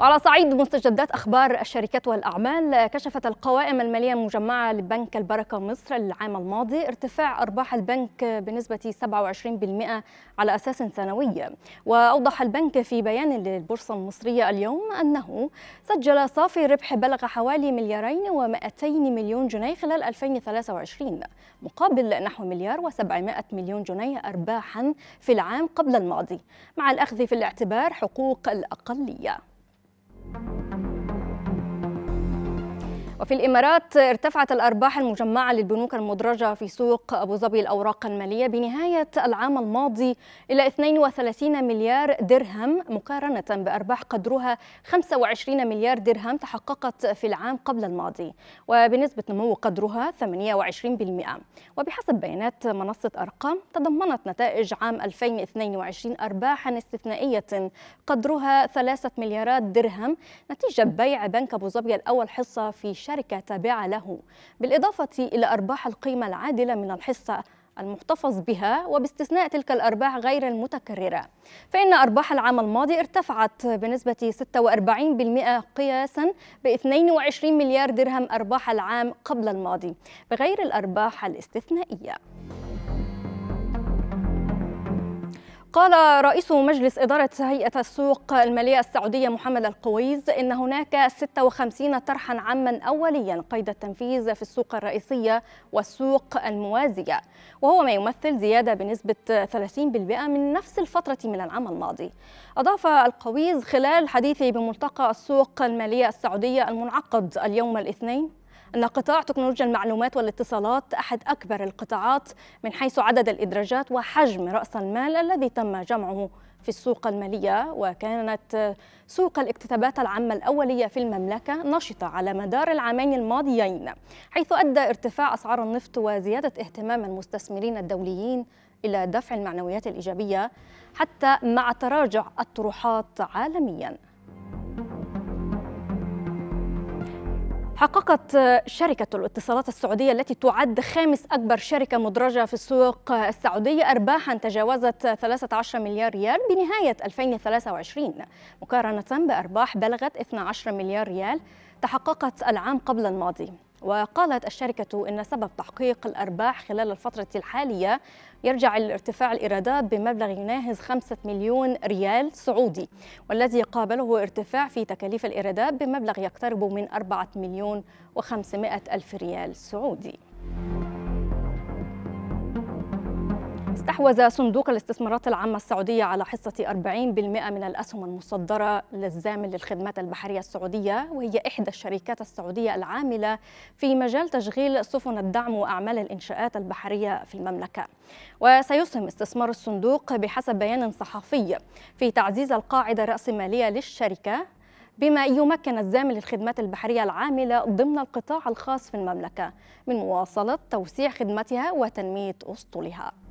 وعلى صعيد مستجدات أخبار الشركات والأعمال كشفت القوائم المالية المجمعة لبنك البركة مصر العام الماضي ارتفاع أرباح البنك بنسبة 27% على أساس سنوي وأوضح البنك في بيان للبورصة المصرية اليوم أنه سجل صافي ربح بلغ حوالي مليارين و200 مليون جنيه خلال 2023 مقابل نحو مليار و700 مليون جنيه أرباحا في العام قبل الماضي مع الأخذ في الاعتبار حقوق الأقلية وفي الإمارات ارتفعت الأرباح المجمعة للبنوك المدرجة في سوق أبو ظبي الأوراق المالية بنهاية العام الماضي إلى 32 مليار درهم مقارنة بأرباح قدرها 25 مليار درهم تحققت في العام قبل الماضي وبنسبة نمو قدرها 28% وبحسب بيانات منصة أرقام تضمنت نتائج عام 2022 أرباحا استثنائية قدرها 3 مليارات درهم نتيجة بيع بنك أبو ظبي الأول حصة في شركة تابعة له بالإضافة إلى أرباح القيمة العادلة من الحصة المحتفظ بها وباستثناء تلك الأرباح غير المتكررة فإن أرباح العام الماضي ارتفعت بنسبة 46% قياسا ب 22 مليار درهم أرباح العام قبل الماضي بغير الأرباح الاستثنائية قال رئيس مجلس إدارة هيئة السوق المالية السعودية محمد القويز إن هناك 56 طرحا عاما أوليا قيد التنفيذ في السوق الرئيسية والسوق الموازية وهو ما يمثل زيادة بنسبة 30% من نفس الفترة من العام الماضي أضاف القويز خلال حديثه بملتقى السوق المالية السعودية المنعقد اليوم الاثنين أن قطاع تكنولوجيا المعلومات والاتصالات أحد أكبر القطاعات من حيث عدد الإدراجات وحجم رأس المال الذي تم جمعه في السوق المالية وكانت سوق الاكتتابات العامة الأولية في المملكة نشطة على مدار العامين الماضيين حيث أدى ارتفاع أسعار النفط وزيادة اهتمام المستثمرين الدوليين إلى دفع المعنويات الإيجابية حتى مع تراجع الطروحات عالمياً حققت شركة الاتصالات السعودية التي تعد خامس أكبر شركة مدرجة في السوق السعودية أرباحا تجاوزت 13 مليار ريال بنهاية 2023 مقارنة بأرباح بلغت 12 مليار ريال تحققت العام قبل الماضي وقالت الشركة إن سبب تحقيق الأرباح خلال الفترة الحالية يرجع لارتفاع الإيرادات بمبلغ يناهز 5 مليون ريال سعودي والذي قابله ارتفاع في تكاليف الإيرادات بمبلغ يقترب من 4 مليون و500 ألف ريال سعودي استحوذ صندوق الاستثمارات العامة السعودية على حصة 40% من الأسهم المصدرة للزامل للخدمات البحرية السعودية وهي إحدى الشركات السعودية العاملة في مجال تشغيل سفن الدعم وأعمال الإنشاءات البحرية في المملكة وسيسهم استثمار الصندوق بحسب بيان صحفي في تعزيز القاعدة الرأسمالية للشركة بما يمكن الزامل للخدمات البحرية العاملة ضمن القطاع الخاص في المملكة من مواصلة توسيع خدمتها وتنمية أسطولها